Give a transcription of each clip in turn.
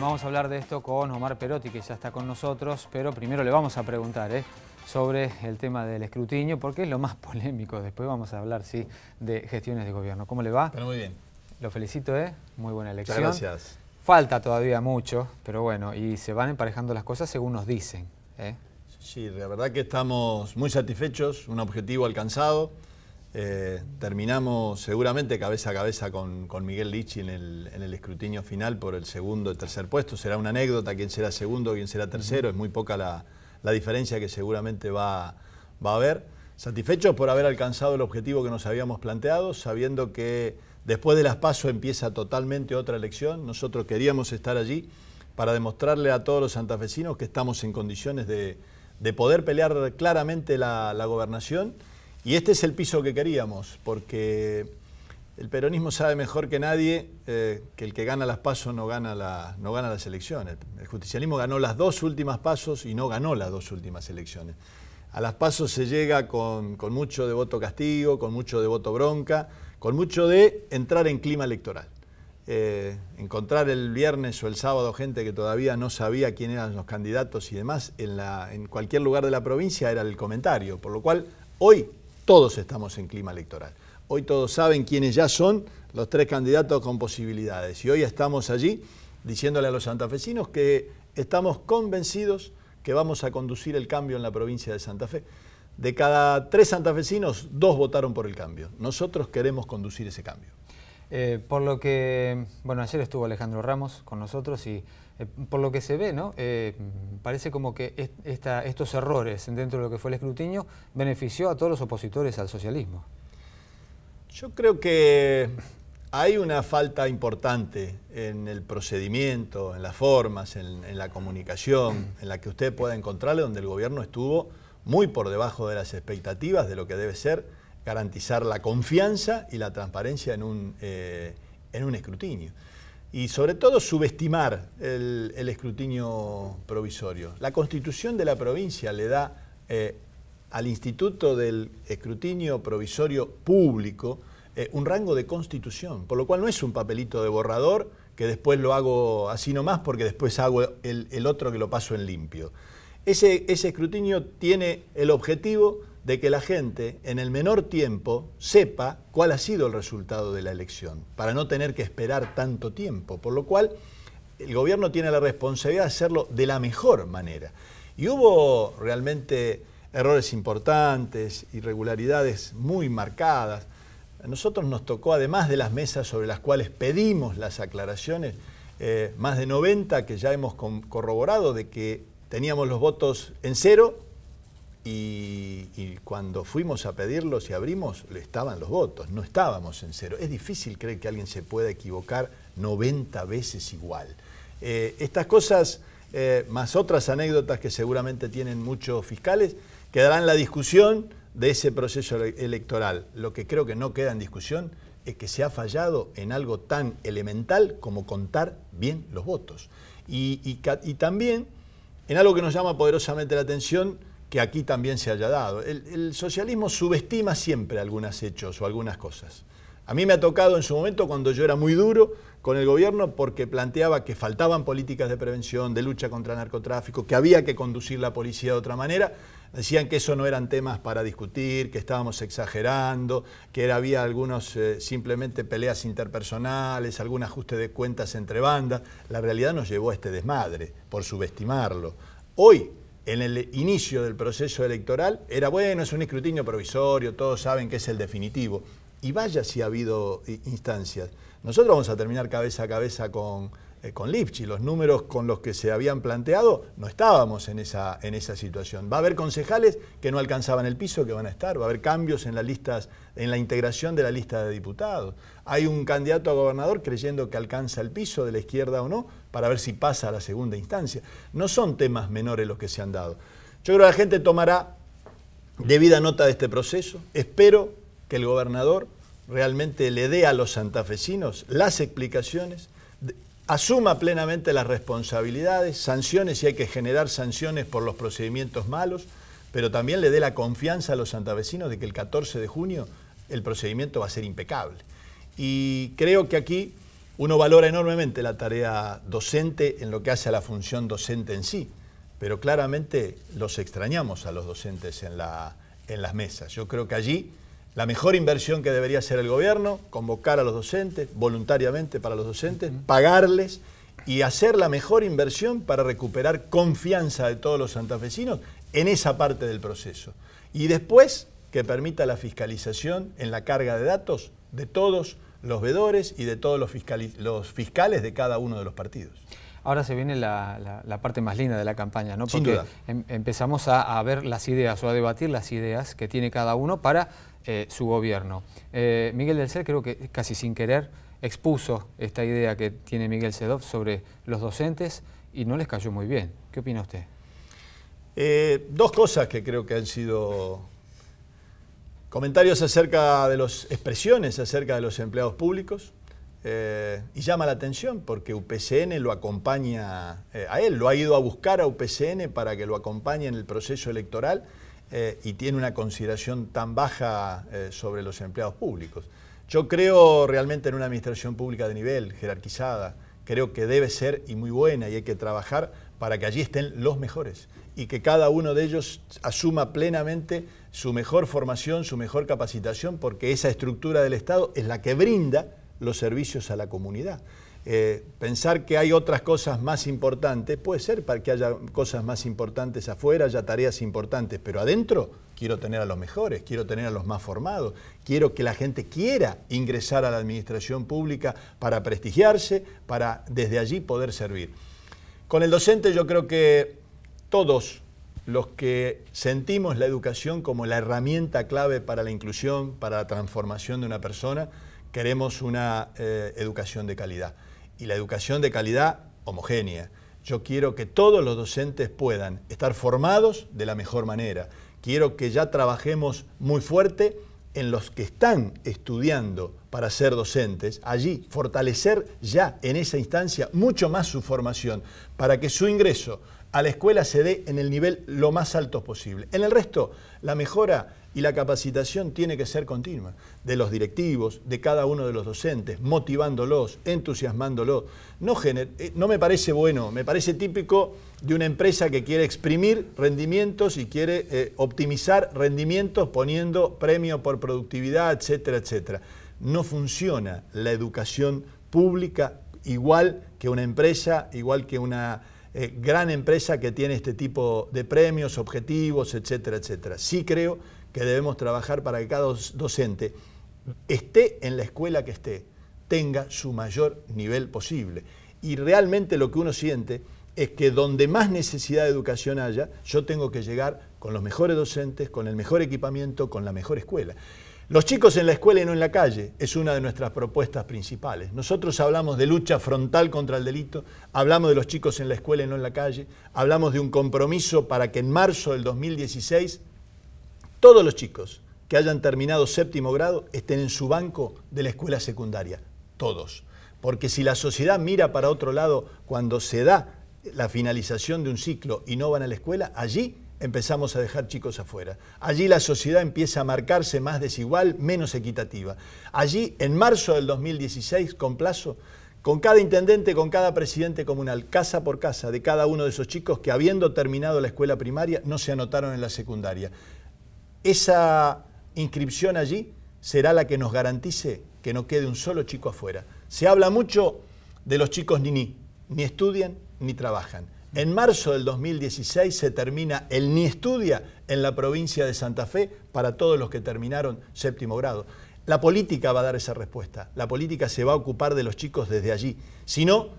vamos a hablar de esto con Omar Perotti, que ya está con nosotros, pero primero le vamos a preguntar ¿eh? sobre el tema del escrutinio, porque es lo más polémico. Después vamos a hablar, sí, de gestiones de gobierno. ¿Cómo le va? muy bien. Lo felicito, ¿eh? Muy buena elección. gracias. Falta todavía mucho, pero bueno, y se van emparejando las cosas según nos dicen. ¿eh? Sí, la verdad que estamos muy satisfechos, un objetivo alcanzado. Eh, terminamos seguramente cabeza a cabeza con, Miguel Lichi en el, escrutinio final por el segundo y tercer puesto. Será una anécdota quién será segundo, quién será tercero. Es muy poca la, diferencia que seguramente va, a haber. Satisfechos por haber alcanzado el objetivo que nos habíamos planteado, sabiendo que después de las PASO empieza totalmente otra elección. Nosotros queríamos estar allí para demostrarle a todos los santafesinos que estamos en condiciones de, poder pelear claramente la gobernación y este es el piso que queríamos, porque el peronismo sabe mejor que nadie eh, que el que gana las pasos no gana, no gana las elecciones. El justicialismo ganó las dos últimas pasos y no ganó las dos últimas elecciones. A las pasos se llega con, mucho de voto castigo, con mucho de voto bronca, con mucho de entrar en clima electoral. Eh, encontrar el viernes o el sábado gente que todavía no sabía quién eran los candidatos y demás, en, la, en cualquier lugar de la provincia era el comentario, por lo cual hoy todos estamos en clima electoral. Hoy todos saben quiénes ya son los tres candidatos con posibilidades. Y hoy estamos allí diciéndole a los santafesinos que estamos convencidos que vamos a conducir el cambio en la provincia de Santa Fe. De cada tres santafesinos, dos votaron por el cambio. Nosotros queremos conducir ese cambio. Eh, por lo que, bueno, ayer estuvo Alejandro Ramos con nosotros y eh, por lo que se ve, ¿no? Eh, parece como que estos errores dentro de lo que fue el escrutinio benefició a todos los opositores al socialismo. Yo creo que hay una falta importante en el procedimiento, en las formas, en, en la comunicación, en la que usted pueda encontrarle donde el gobierno estuvo muy por debajo de las expectativas de lo que debe ser garantizar la confianza y la transparencia en un, eh, en un escrutinio. Y sobre todo subestimar el, escrutinio provisorio. La constitución de la provincia le da eh, al Instituto del Escrutinio Provisorio Público eh, un rango de constitución, por lo cual no es un papelito de borrador que después lo hago así nomás porque después hago el, el otro que lo paso en limpio. Ese, ese escrutinio tiene el objetivo de que la gente en el menor tiempo sepa cuál ha sido el resultado de la elección, para no tener que esperar tanto tiempo, por lo cual el gobierno tiene la responsabilidad de hacerlo de la mejor manera. Y hubo realmente errores importantes, irregularidades muy marcadas. A nosotros nos tocó, además de las mesas sobre las cuales pedimos las aclaraciones, eh, más de 90 que ya hemos corroborado de que teníamos los votos en cero y, cuando fuimos a pedirlos y abrimos, le estaban los votos, no estábamos en cero. Es difícil creer que alguien se pueda equivocar 90 veces igual. Eh, estas cosas, eh, más otras anécdotas que seguramente tienen muchos fiscales, quedarán en la discusión de ese proceso electoral. Lo que creo que no queda en discusión es que se ha fallado en algo tan elemental como contar bien los votos. y también en algo que nos llama poderosamente la atención, que aquí también se haya dado. El, socialismo subestima siempre algunos hechos o algunas cosas. A mí me ha tocado en su momento cuando yo era muy duro con el gobierno porque planteaba que faltaban políticas de prevención, de lucha contra el narcotráfico, que había que conducir la policía de otra manera. Decían que eso no eran temas para discutir, que estábamos exagerando, que era, había algunos eh, simplemente peleas interpersonales, algún ajuste de cuentas entre bandas. La realidad nos llevó a este desmadre por subestimarlo. Hoy en el inicio del proceso electoral era bueno, es un escrutinio provisorio, todos saben que es el definitivo. Y vaya si ha habido instancias. Nosotros vamos a terminar cabeza a cabeza con, eh, con Lipchi, los números con los que se habían planteado, no estábamos en esa, en esa situación. Va a haber concejales que no alcanzaban el piso que van a estar, va a haber cambios en listas, en la integración de la lista de diputados. Hay un candidato a gobernador creyendo que alcanza el piso de la izquierda o no, para ver si pasa a la segunda instancia. No son temas menores los que se han dado. Yo creo que la gente tomará debida nota de este proceso. Espero que el gobernador realmente le dé a los santafesinos las explicaciones asuma plenamente las responsabilidades, sanciones si hay que generar sanciones por los procedimientos malos, pero también le dé la confianza a los santavecinos de que el 14 de junio el procedimiento va a ser impecable. Y creo que aquí uno valora enormemente la tarea docente en lo que hace a la función docente en sí, pero claramente los extrañamos a los docentes en, en las mesas. Yo creo que allí la mejor inversión que debería hacer el gobierno, convocar a los docentes, voluntariamente para los docentes, pagarles y hacer la mejor inversión para recuperar confianza de todos los santafesinos en esa parte del proceso. Y después que permita la fiscalización en la carga de datos de todos los vedores y de todos los, fiscales de cada uno de los partidos. Ahora se viene la, parte más linda de la campaña, ¿no? Porque Sin duda. Em, empezamos a, ver las ideas o a debatir las ideas que tiene cada uno para eh, su gobierno. Eh, Miguel del Cer creo que casi sin querer expuso esta idea que tiene Miguel Sedov sobre los docentes y no les cayó muy bien. ¿Qué opina usted? Eh, dos cosas que creo que han sido comentarios acerca de las expresiones acerca de los empleados públicos y llama la atención porque UPCN lo acompaña a él, lo ha ido a buscar a UPCN para que lo acompañe en el proceso electoral eh, y tiene una consideración tan baja eh, sobre los empleados públicos. Yo creo realmente en una administración pública de nivel, jerarquizada, creo que debe ser y muy buena y hay que trabajar para que allí estén los mejores y que cada uno de ellos asuma plenamente su mejor formación, su mejor capacitación, porque esa estructura del Estado es la que brinda los servicios a la comunidad. Eh, pensar que hay otras cosas más importantes, puede ser para que haya cosas más importantes afuera, haya tareas importantes, pero adentro quiero tener a los mejores, quiero tener a los más formados, quiero que la gente quiera ingresar a la administración pública para prestigiarse, para desde allí poder servir. Con el docente yo creo que todos los que sentimos la educación como la herramienta clave para la inclusión, para la transformación de una persona, queremos una eh, educación de calidad y la educación de calidad homogénea. Yo quiero que todos los docentes puedan estar formados de la mejor manera. Quiero que ya trabajemos muy fuerte en los que están estudiando para ser docentes, allí fortalecer ya en esa instancia mucho más su formación para que su ingreso a la escuela se dé en el nivel lo más alto posible. En el resto, la mejora y la capacitación tiene que ser continua, de los directivos, de cada uno de los docentes, motivándolos, entusiasmándolos. No, eh, no me parece bueno, me parece típico de una empresa que quiere exprimir rendimientos y quiere eh, optimizar rendimientos poniendo premio por productividad, etcétera, etcétera. No funciona la educación pública igual que una empresa, igual que una eh, gran empresa que tiene este tipo de premios, objetivos, etcétera, etcétera. Sí creo que debemos trabajar para que cada docente esté en la escuela que esté, tenga su mayor nivel posible. Y realmente lo que uno siente es que donde más necesidad de educación haya, yo tengo que llegar con los mejores docentes, con el mejor equipamiento, con la mejor escuela. Los chicos en la escuela y no en la calle es una de nuestras propuestas principales. Nosotros hablamos de lucha frontal contra el delito, hablamos de los chicos en la escuela y no en la calle, hablamos de un compromiso para que en marzo del 2016 todos los chicos que hayan terminado séptimo grado estén en su banco de la escuela secundaria. Todos. Porque si la sociedad mira para otro lado cuando se da la finalización de un ciclo y no van a la escuela, allí empezamos a dejar chicos afuera. Allí la sociedad empieza a marcarse más desigual, menos equitativa. Allí, en marzo del 2016, con plazo, con cada intendente, con cada presidente comunal, casa por casa, de cada uno de esos chicos que habiendo terminado la escuela primaria no se anotaron en la secundaria esa inscripción allí será la que nos garantice que no quede un solo chico afuera. Se habla mucho de los chicos ni ni estudian ni trabajan. En marzo del 2016 se termina el ni estudia en la provincia de Santa Fe para todos los que terminaron séptimo grado. La política va a dar esa respuesta, la política se va a ocupar de los chicos desde allí. Si no,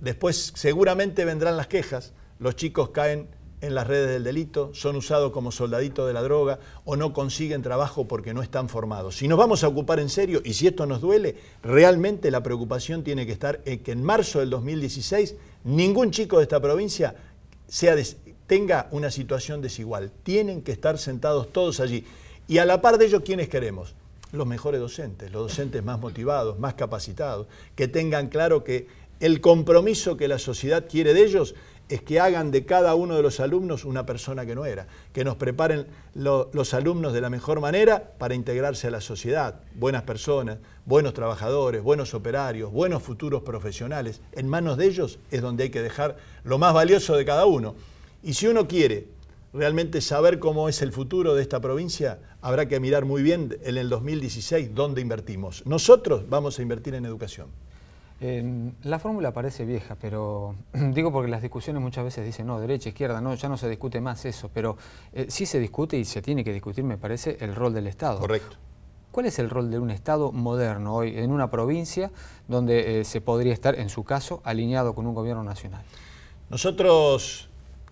después seguramente vendrán las quejas, los chicos caen en las redes del delito, son usados como soldaditos de la droga o no consiguen trabajo porque no están formados. Si nos vamos a ocupar en serio y si esto nos duele, realmente la preocupación tiene que estar en que en marzo del 2016 ningún chico de esta provincia tenga una situación desigual. Tienen que estar sentados todos allí. Y a la par de ellos, ¿quiénes queremos? Los mejores docentes, los docentes más motivados, más capacitados, que tengan claro que el compromiso que la sociedad quiere de ellos es que hagan de cada uno de los alumnos una persona que no era, que nos preparen los alumnos de la mejor manera para integrarse a la sociedad, buenas personas, buenos trabajadores, buenos operarios, buenos futuros profesionales. En manos de ellos es donde hay que dejar lo más valioso de cada uno. Y si uno quiere realmente saber cómo es el futuro de esta provincia, habrá que mirar muy bien en el 2016 dónde invertimos. Nosotros vamos a invertir en educación la fórmula parece vieja, pero digo porque las discusiones muchas veces dicen, no, derecha, izquierda, no, ya no se discute más eso, pero eh, sí se discute y se tiene que discutir, me parece, el rol del Estado. Correcto. ¿Cuál es el rol de un Estado moderno hoy en una provincia donde eh, se podría estar, en su caso, alineado con un gobierno nacional? Nosotros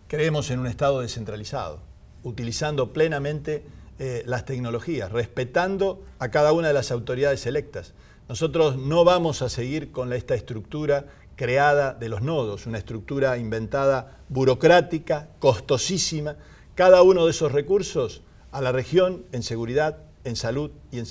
creemos en un Estado descentralizado, utilizando plenamente eh, las tecnologías, respetando a cada una de las autoridades electas. Nosotros no vamos a seguir con esta estructura creada de los nodos, una estructura inventada burocrática, costosísima. Cada uno de esos recursos a la región en seguridad, en salud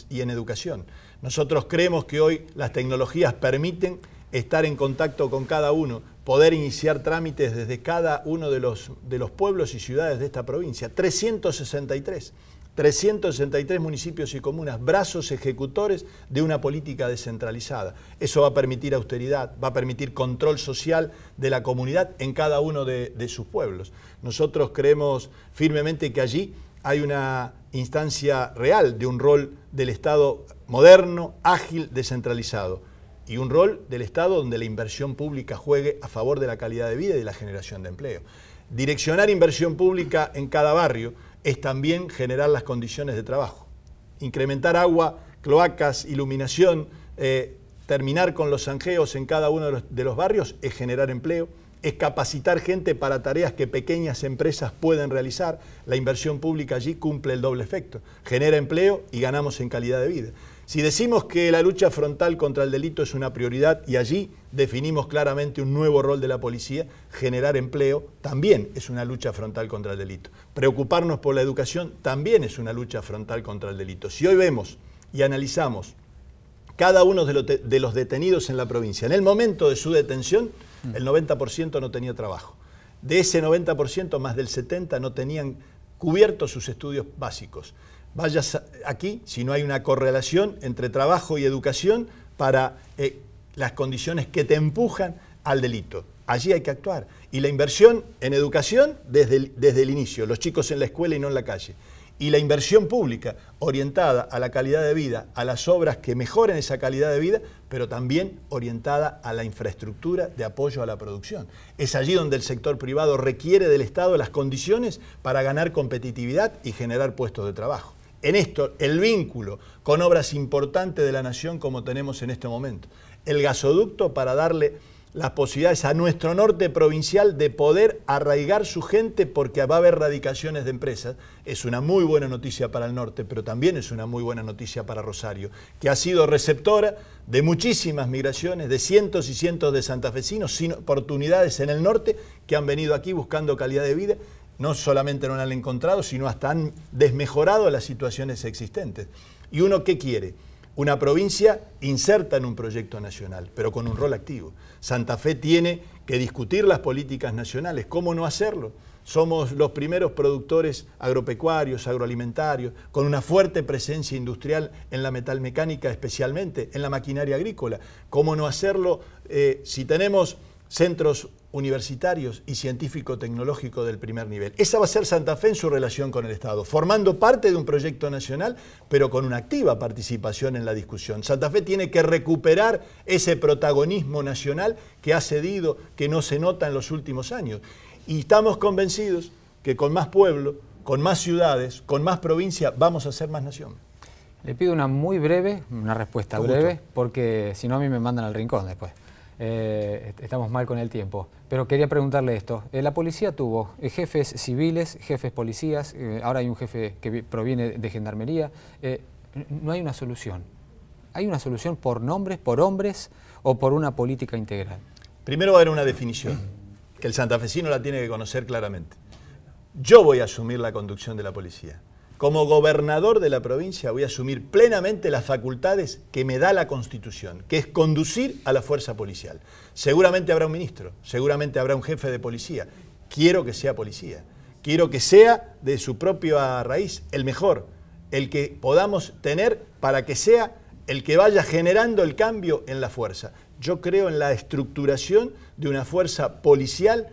y en, educación. Nosotros creemos que hoy las tecnologías permiten estar en contacto con cada uno, poder iniciar trámites desde cada uno de los, de los pueblos y ciudades de esta provincia. 363. 363 municipios y comunas, brazos ejecutores de una política descentralizada. Eso va a permitir austeridad, va a permitir control social de la comunidad en cada uno de, de sus pueblos. Nosotros creemos firmemente que allí hay una instancia real de un rol del Estado moderno, ágil, descentralizado y un rol del Estado donde la inversión pública juegue a favor de la calidad de vida y de la generación de empleo. Direccionar inversión pública en cada barrio es también generar las condiciones de trabajo. Incrementar agua, cloacas, iluminación, eh, terminar con los zanjeos en cada uno de los barrios es generar empleo, es capacitar gente para tareas que pequeñas empresas pueden realizar. La inversión pública allí cumple el doble efecto. Genera empleo y ganamos en calidad de vida. Si decimos que la lucha frontal contra el delito es una prioridad y allí definimos claramente un nuevo rol de la policía, generar empleo también es una lucha frontal contra el delito. Preocuparnos por la educación también es una lucha frontal contra el delito. Si hoy vemos y analizamos cada uno de los, detenidos en la provincia, en el momento de su detención, mm. el 90% no tenía trabajo. De ese 90%, más del 70% no tenían cubiertos sus estudios básicos vayas aquí, si no hay una correlación entre trabajo y educación para eh, las condiciones que te empujan al delito. Allí hay que actuar. Y la inversión en educación desde desde el inicio, los chicos en la escuela y no en la calle. Y la inversión pública orientada a la calidad de vida, a las obras que mejoren esa calidad de vida, pero también orientada a la infraestructura de apoyo a la producción. Es allí donde el sector privado requiere del Estado las condiciones para ganar competitividad y generar puestos de trabajo en esto el vínculo con obras importantes de la nación como tenemos en este momento. El gasoducto para darle las posibilidades a nuestro norte provincial de poder arraigar su gente porque va a haber radicaciones de empresas. Es una muy buena noticia para el norte, pero también es una muy buena noticia para Rosario, que ha sido receptora de muchísimas migraciones, de cientos y cientos de santafesinos sin oportunidades en el norte que han venido aquí buscando calidad de vida no solamente no han encontrado, sino hasta han desmejorado las situaciones existentes. ¿Y uno qué quiere? Una provincia inserta en un proyecto nacional, pero con un rol activo. Santa Fe tiene que discutir las políticas nacionales. ¿Cómo no hacerlo? Somos los primeros productores agropecuarios, agroalimentarios, con una fuerte presencia industrial en la metalmecánica especialmente, en la maquinaria agrícola. ¿Cómo no hacerlo eh, si tenemos centros universitarios y científico-tecnológico del primer nivel. Esa va a ser Santa Fe en su relación con el Estado, formando parte de un proyecto nacional, pero con una activa participación en la discusión. Santa Fe tiene que recuperar ese protagonismo nacional que ha cedido, que no se nota en los últimos años. Y estamos convencidos que con más pueblo, con más ciudades, con más provincia, vamos a ser más nación. Le pido una muy breve, una respuesta breve, porque si no a mí me mandan al rincón después. Eh, estamos mal con el tiempo. Pero quería preguntarle esto. Eh, la policía tuvo eh, jefes civiles, jefes policías, ahora hay un jefe que proviene de gendarmería. no hay una solución. ¿Hay una solución por nombres, por hombres o por una política integral? Primero va a haber una definición, que el santafesino la tiene que conocer claramente. Yo voy a asumir la conducción de la policía. Como gobernador de la provincia voy a asumir plenamente las facultades que me da la Constitución, que es conducir a la fuerza policial. Seguramente habrá un ministro, seguramente habrá un jefe de policía. Quiero que sea policía, quiero que sea de su propia raíz el mejor, el que podamos tener para que sea el que vaya generando el cambio en la fuerza. Yo creo en la estructuración de una fuerza policial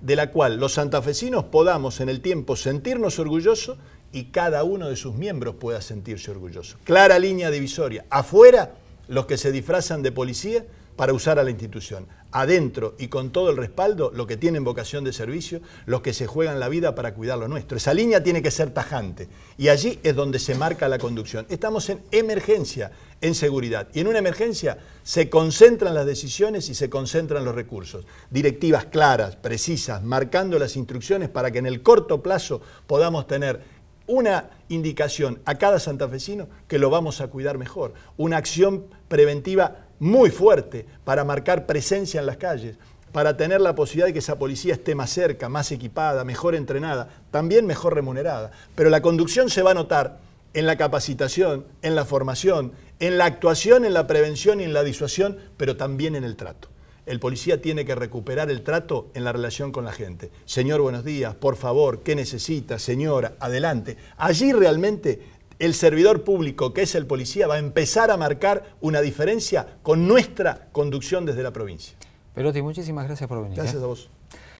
de la cual los santafesinos podamos en el tiempo sentirnos orgullosos y cada uno de sus miembros pueda sentirse orgulloso. Clara línea divisoria. Afuera, los que se disfrazan de policía para usar a la institución. Adentro y con todo el respaldo, los que tienen vocación de servicio, los que se juegan la vida para cuidar lo nuestro. Esa línea tiene que ser tajante y allí es donde se marca la conducción. Estamos en emergencia, en seguridad. Y en una emergencia se concentran las decisiones y se concentran los recursos. Directivas claras, precisas, marcando las instrucciones para que en el corto plazo podamos tener una indicación a cada santafesino que lo vamos a cuidar mejor, una acción preventiva muy fuerte para marcar presencia en las calles, para tener la posibilidad de que esa policía esté más cerca, más equipada, mejor entrenada, también mejor remunerada. Pero la conducción se va a notar en la capacitación, en la formación, en la actuación, en la prevención y en la disuasión, pero también en el trato el policía tiene que recuperar el trato en la relación con la gente. Señor, buenos días, por favor, ¿qué necesita? Señora, adelante. Allí realmente el servidor público, que es el policía, va a empezar a marcar una diferencia con nuestra conducción desde la provincia. Perotti, muchísimas gracias por venir. Gracias ¿eh? a vos.